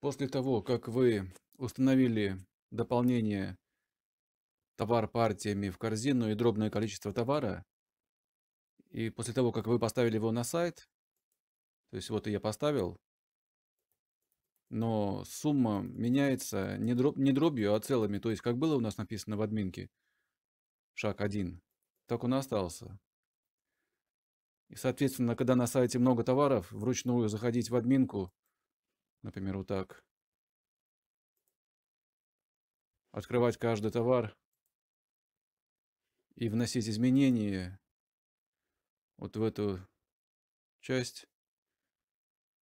После того, как вы установили дополнение товар партиями в корзину и дробное количество товара, и после того, как вы поставили его на сайт, то есть вот я поставил, но сумма меняется не, дроб, не дробью, а целыми. То есть, как было у нас написано в админке, шаг 1, так он и остался. И, соответственно, когда на сайте много товаров, вручную заходить в админку – Например, вот так. Открывать каждый товар и вносить изменения вот в эту часть.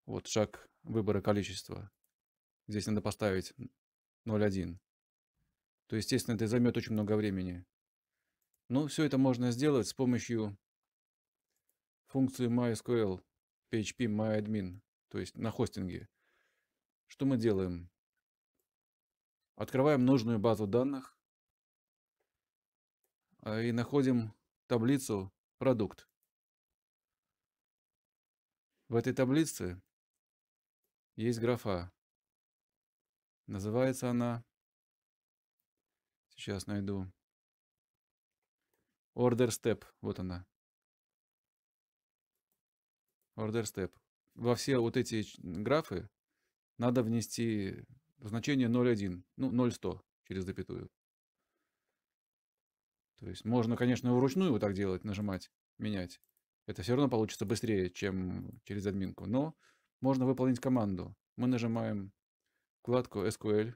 Вот шаг выбора количества. Здесь надо поставить 0,1. То, естественно, это займет очень много времени. Но все это можно сделать с помощью функции MySQL, PHP MyAdmin, то есть на хостинге. Что мы делаем? Открываем нужную базу данных а, и находим таблицу «Продукт». В этой таблице есть графа. Называется она, сейчас найду, Order Step. Вот она. Order Step. Во все вот эти графы надо внести значение 0,1, ну, 0,100 через запятую. То есть можно, конечно, вручную вот так делать, нажимать, менять. Это все равно получится быстрее, чем через админку. Но можно выполнить команду. Мы нажимаем вкладку SQL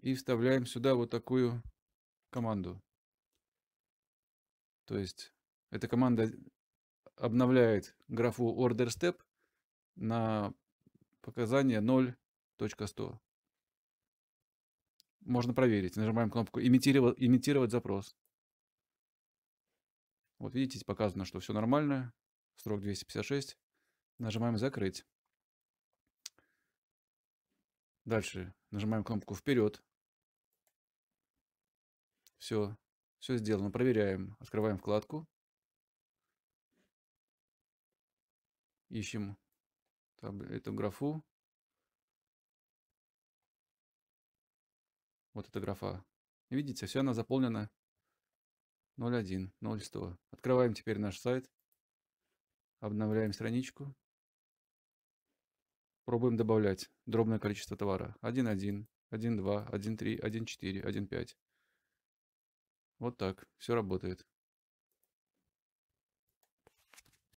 и вставляем сюда вот такую команду. То есть эта команда обновляет графу order step на показание 0.100. Можно проверить. Нажимаем кнопку «Имитировать, имитировать запрос». Вот видите, показано, что все нормально. Срок 256. Нажимаем «Закрыть». Дальше нажимаем кнопку «Вперед». Все. Все сделано. Проверяем. Открываем вкладку. Ищем эту графу. Вот эта графа. Видите, все она заполнена 0.1, 0.100. Открываем теперь наш сайт. Обновляем страничку. Пробуем добавлять дробное количество товара. 1.1, 1.2, 1.3, 1.4, 1.5. Вот так. Все работает.